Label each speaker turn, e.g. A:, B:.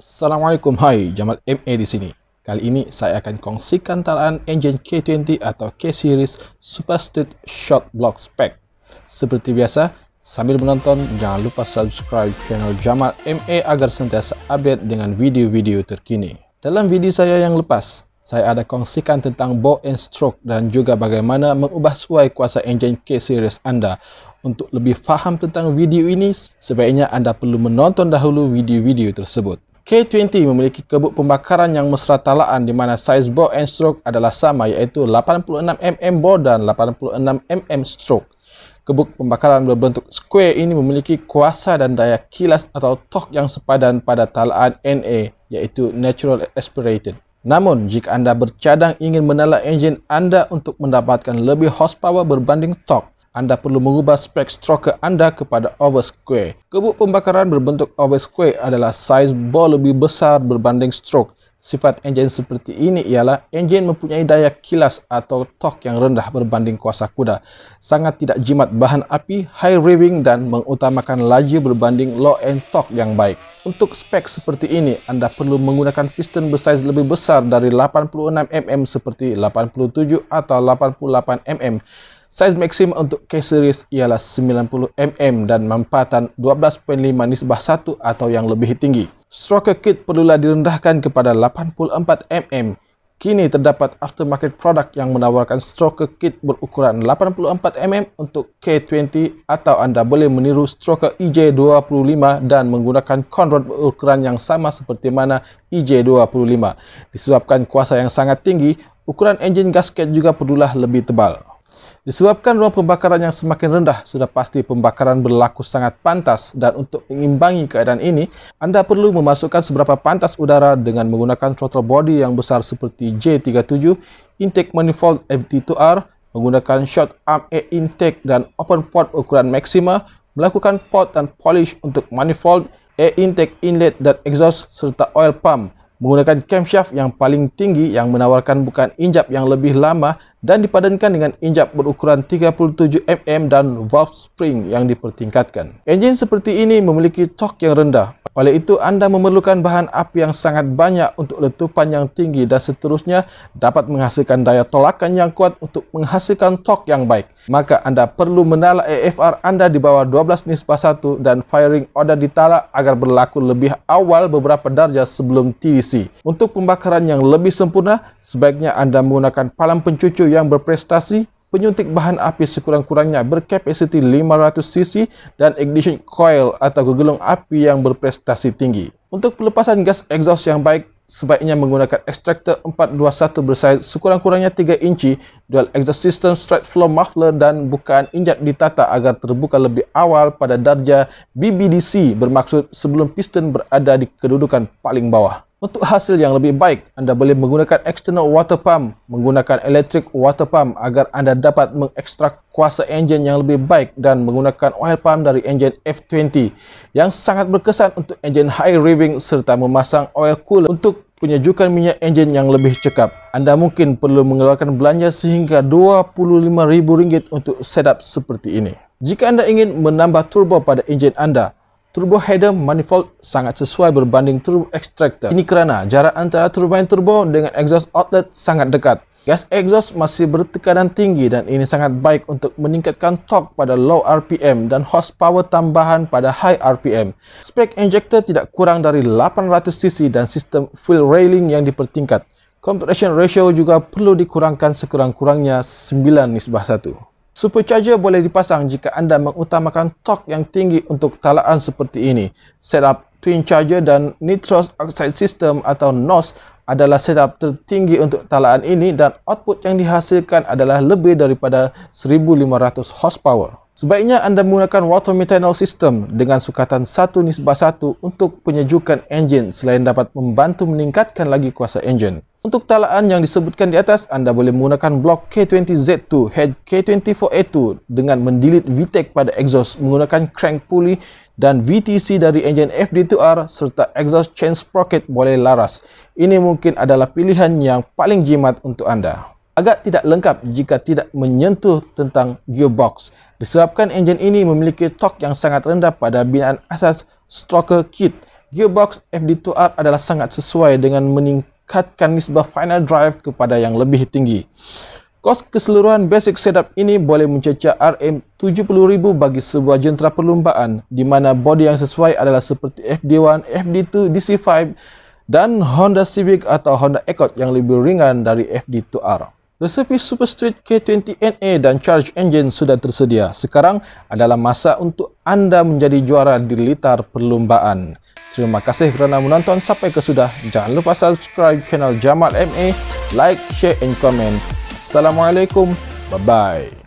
A: Assalamualaikum. Hai, Jamal MA di sini. Kali ini saya akan kongsikan talaan engine K20 atau K-Series Super Street Short Block Spec. Seperti biasa, sambil menonton jangan lupa subscribe channel Jamal MA agar sentiasa update dengan video-video terkini. Dalam video saya yang lepas, saya ada kongsikan tentang bow and stroke dan juga bagaimana mengubah suai kuasa engine K-Series anda. Untuk lebih faham tentang video ini, sebaiknya anda perlu menonton dahulu video-video tersebut. K20 memiliki kebut pembakaran yang mesra talaan di mana saiz bore and stroke adalah sama iaitu 86mm bore dan 86mm stroke. Kebut pembakaran berbentuk square ini memiliki kuasa dan daya kilas atau torque yang sepadan pada talaan NA iaitu natural aspirated. Namun, jika anda bercadang ingin menala enjin anda untuk mendapatkan lebih horsepower berbanding torque, anda perlu mengubah spek stroker anda kepada oversquare. Kebuk pembakaran berbentuk oversquare adalah saiz bor lebih besar berbanding stroke. Sifat enjin seperti ini ialah enjin mempunyai daya kilas atau torque yang rendah berbanding kuasa kuda. Sangat tidak jimat bahan api, high revving dan mengutamakan laju berbanding low end torque yang baik. Untuk spek seperti ini, anda perlu menggunakan piston bersaiz lebih besar dari 86mm seperti 87 atau 88mm. Saiz maksimum untuk case series ialah 90mm dan mampatan 12.5 nisbah 1 atau yang lebih tinggi. Stroker kit perlulah direndahkan kepada 84mm. Kini terdapat aftermarket produk yang menawarkan stroker kit berukuran 84mm untuk K20 atau anda boleh meniru stroker EJ25 dan menggunakan conrod berukuran yang sama seperti mana EJ25. Disebabkan kuasa yang sangat tinggi, ukuran enjin gasket juga perlulah lebih tebal. Disebabkan ruang pembakaran yang semakin rendah, sudah pasti pembakaran berlaku sangat pantas dan untuk mengimbangi keadaan ini, anda perlu memasukkan seberapa pantas udara dengan menggunakan throttle body yang besar seperti J37, intake manifold MT2R, menggunakan short arm air intake dan open port ukuran maksima, melakukan port dan polish untuk manifold, air intake inlet dan exhaust serta oil pump menggunakan camshaft yang paling tinggi yang menawarkan bukan injap yang lebih lama dan dipadankan dengan injap berukuran 37mm dan valve spring yang dipertingkatkan. Enjin seperti ini memiliki torque yang rendah oleh itu, anda memerlukan bahan api yang sangat banyak untuk letupan yang tinggi dan seterusnya dapat menghasilkan daya tolakan yang kuat untuk menghasilkan tok yang baik. Maka anda perlu menalak AFR anda di bawah 12 nisbah 1 dan firing order ditalak agar berlaku lebih awal beberapa darjah sebelum TDC. Untuk pembakaran yang lebih sempurna, sebaiknya anda menggunakan palang pencucu yang berprestasi penyuntik bahan api sekurang-kurangnya berkapasiti 500 cc dan ignition coil atau gegelung api yang berprestasi tinggi. Untuk pelepasan gas exhaust yang baik, sebaiknya menggunakan extractor 421 bersaiz sekurang-kurangnya 3 inci, dual exhaust system straight flow muffler dan bukaan injak ditata agar terbuka lebih awal pada darjah BBDC bermaksud sebelum piston berada di kedudukan paling bawah. Untuk hasil yang lebih baik, anda boleh menggunakan external water pump menggunakan electric water pump agar anda dapat mengekstrak kuasa enjin yang lebih baik dan menggunakan oil pump dari enjin F20 yang sangat berkesan untuk enjin high revving serta memasang oil cooler untuk penyejukan minyak enjin yang lebih cekap. Anda mungkin perlu mengeluarkan belanja sehingga RM25,000 untuk setup seperti ini. Jika anda ingin menambah turbo pada enjin anda, Turbo header manifold sangat sesuai berbanding turbo extractor. Ini kerana jarak antara turbine turbo dengan exhaust outlet sangat dekat. Gas exhaust masih bertekanan tinggi dan ini sangat baik untuk meningkatkan torque pada low RPM dan horsepower tambahan pada high RPM. Spek injector tidak kurang dari 800cc dan sistem fuel railing yang dipertingkat. Compression ratio juga perlu dikurangkan sekurang-kurangnya 9 nisbah 1. Supercharger boleh dipasang jika anda mengutamakan torque yang tinggi untuk talaan seperti ini. Setup twin charger dan nitrous oxide system atau NOS adalah setup tertinggi untuk talaan ini dan output yang dihasilkan adalah lebih daripada 1500 horsepower. Sebaiknya anda menggunakan water methanol system dengan sukatan 1 nisbah 1 untuk penyejukan enjin selain dapat membantu meningkatkan lagi kuasa enjin. Untuk talaan yang disebutkan di atas, anda boleh menggunakan blok K20Z2 head K24A2 dengan mendilit VTEC pada exhaust menggunakan crank pulley dan VTC dari enjin FD2R serta exhaust chain sprocket boleh laras. Ini mungkin adalah pilihan yang paling jimat untuk anda agak tidak lengkap jika tidak menyentuh tentang gearbox. Disebabkan enjin ini memiliki torque yang sangat rendah pada binaan asas stroker kit, gearbox FD2R adalah sangat sesuai dengan meningkatkan nisbah final drive kepada yang lebih tinggi. Kos keseluruhan basic setup ini boleh mencecah RM70,000 bagi sebuah jentera perlumbaan di mana body yang sesuai adalah seperti FD1, FD2, DC5 dan Honda Civic atau Honda Accord yang lebih ringan dari FD2R. Resipi Super Street K20NA dan Charge Engine sudah tersedia. Sekarang adalah masa untuk anda menjadi juara di litar perlombaan. Terima kasih kerana menonton sampai ke sudah. Jangan lupa subscribe channel Jamal MA, like, share and comment. Assalamualaikum. Bye-bye.